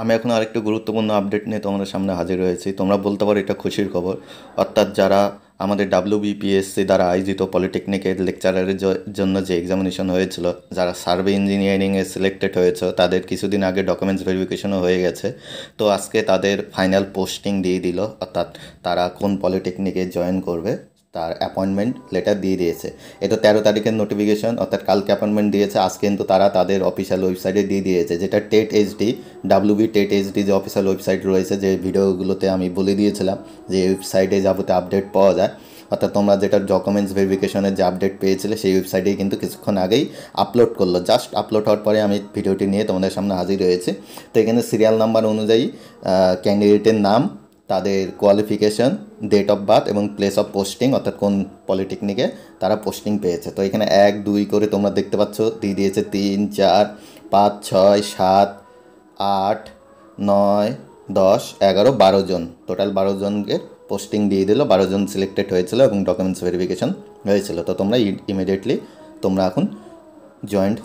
আমি এখন আরেকটা গুরুত্বপূর্ণ আপডেট নিয়ে তোমাদের সামনে হাজির হয়েছি তোমরা বলতে পারো এটা খুশির খবর অর্থাৎ যারা আমাদের ডাব্লিউবিপিএসসি দ্বারা আয়োজিত পলিটেকনিকের লেকচারের জন্য যে এক্সামিনেশন হয়েছিল যারা সার্ভে ইঞ্জিনিয়ারিংয়ে সিলেক্টেড হয়েছে তাদের কিছুদিন আগে ডকুমেন্টস ভেরিফিকেশনও হয়ে গেছে তো আজকে তাদের ফাইনাল পোস্টিং দিয়ে দিল অর্থাৎ তারা কোন পলিটেকনিকে জয়েন করবে তার অ্যাপয়েন্টমেন্ট লেটার দিয়ে দিয়েছে এটা তেরো তারিখের নোটিফিকেশন অর্থাৎ কালকে অ্যাপয়েন্টমেন্ট দিয়েছে আজকে কিন্তু তারা তাদের অফিসিয়াল ওয়েবসাইটে দিয়ে দিয়েছে যেটা TET HD WB TET HD যে অফিসিয়াল ওয়েবসাইট রয়েছে যে ভিডিওগুলোতে আমি বলে দিয়েছিলাম যে ওয়েবসাইটে যাবতীয় আপডেট পাওয়া যায় অর্থাৎ তোমরা যেটা ডকুমেন্টস ভেরিফিকেশনের যে আপডেট পেয়েছিলে সেই ওয়েবসাইটেই কিন্তু কিছুক্ষণ আগেই আপলোড করলো জাস্ট আপলোড হওয়ার পরে আমি ভিডিওটি নিয়ে তোমাদের সামনে হাজির হয়েছে তো এখানে সিরিয়াল নাম্বার অনুযায়ী ক্যান্ডিডেটের নাম তাদের কোয়ালিফিকেশন ডেট অফ বার্থ এবং প্লেস অফ পোস্টিং অর্থাৎ কোন পলিটেকনিকে তারা পোস্টিং পেয়েছে তো এখানে এক দুই করে তোমরা দেখতে পাচ্ছ দিয়ে দিয়েছে তিন চার পাঁচ ছয় সাত আট নয় দশ এগারো বারো জন টোটাল বারো জনকে পোস্টিং দিয়ে দিল বারো জন সিলেক্টেড হয়েছিল এবং ডকুমেন্টস ভেরিফিকেশন হয়েছিল তো তোমরা ইমিডিয়েটলি তোমরা এখন জয়েন্ট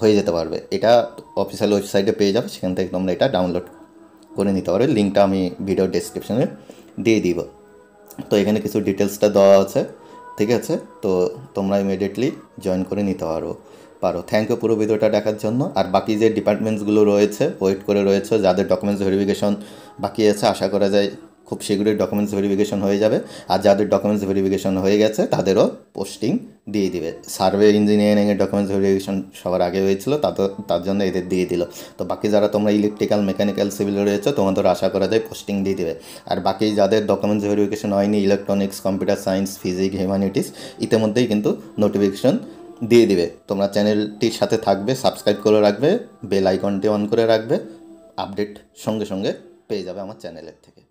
হয়ে যেতে পারবে এটা অফিসিয়াল ওয়েবসাইটে পেয়ে যাবে সেখান থেকে তোমরা এটা ডাউনলোড করে নিতে পারে লিঙ্কটা আমি ভিডিও ডেসক্রিপশানে দিয়ে দিব তো এখানে কিছু ডিটেলসটা দেওয়া আছে ঠিক আছে তো তোমরা ইমিডিয়েটলি জয়েন করে নিতে পারো পারো থ্যাংক ইউ পুরো ভিডিওটা দেখার জন্য আর বাকি যে ডিপার্টমেন্টসগুলো রয়েছে ওয়েট করে রয়েছে যাদের ডকুমেন্টস ভেরিফিকেশন বাকি আছে আশা করা যায় খুব শীঘ্রই ডকুমেন্টস ভেরিফিকেশন হয়ে যাবে আর যাদের ডকুমেন্টস ভেরিফিকেশন হয়ে গেছে তাদেরও পোস্টিং দিয়ে দিবে সার্ভে ইঞ্জিনিয়ারিংয়ের ডকুমেন্টস ভেরিফিকেশন সবার আগে হয়েছিল তো তার জন্য এদের দিয়ে দিল তো বাকি যারা তোমরা ইলেকট্রিক্যাল মেকানিক্যাল সিভিল রয়েছে তোমাদের আশা করা যায় পোস্টিং দিয়ে দিবে আর বাকি যাদের ডকুমেন্টস ভেরিফিকেশন হয়নি electronics computer science physics humanities ইতিমধ্যেই কিন্তু নোটিফিকেশন দিয়ে দিবে তোমরা চ্যানেলটির সাথে থাকবে সাবস্ক্রাইব করে রাখবে বেল আইকনটি অন করে রাখবে আপডেট সঙ্গে সঙ্গে পেয়ে যাবে আমার চ্যানেলের থেকে